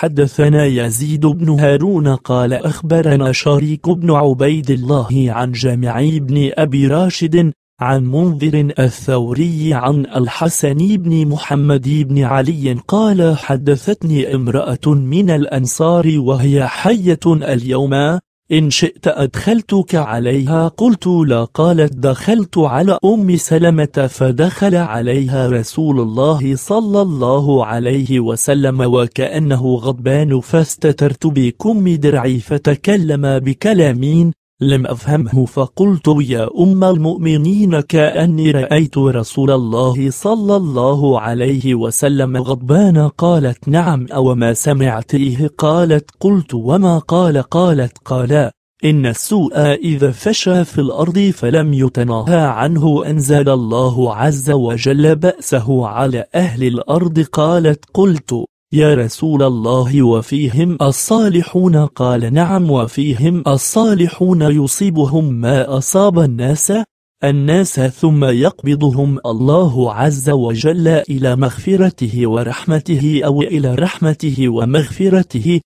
حدثنا يزيد بن هارون قال أخبرنا شريك بن عبيد الله عن جامع بن أبي راشد عن منذر الثوري عن الحسن بن محمد بن علي قال حدثتني امرأة من الأنصار وهي حية اليوم إن شئت أدخلتك عليها قلت لا قالت دخلت على أم سلمة فدخل عليها رسول الله صلى الله عليه وسلم وكأنه غضبان فاستترت بكم درعي فتكلم بكلامين لم أفهمه فقلت يا أم المؤمنين كأني رأيت رسول الله صلى الله عليه وسلم غضبان قالت نعم أو ما سمعتيه قالت قلت وما قال قالت قالا إن السوء إذا فشى في الأرض فلم يتناهى عنه أنزل الله عز وجل بأسه على أهل الأرض قالت قلت يا رسول الله وفيهم الصالحون قال نعم وفيهم الصالحون يصيبهم ما أصاب الناس الناس ثم يقبضهم الله عز وجل إلى مغفرته ورحمته أو إلى رحمته ومغفرته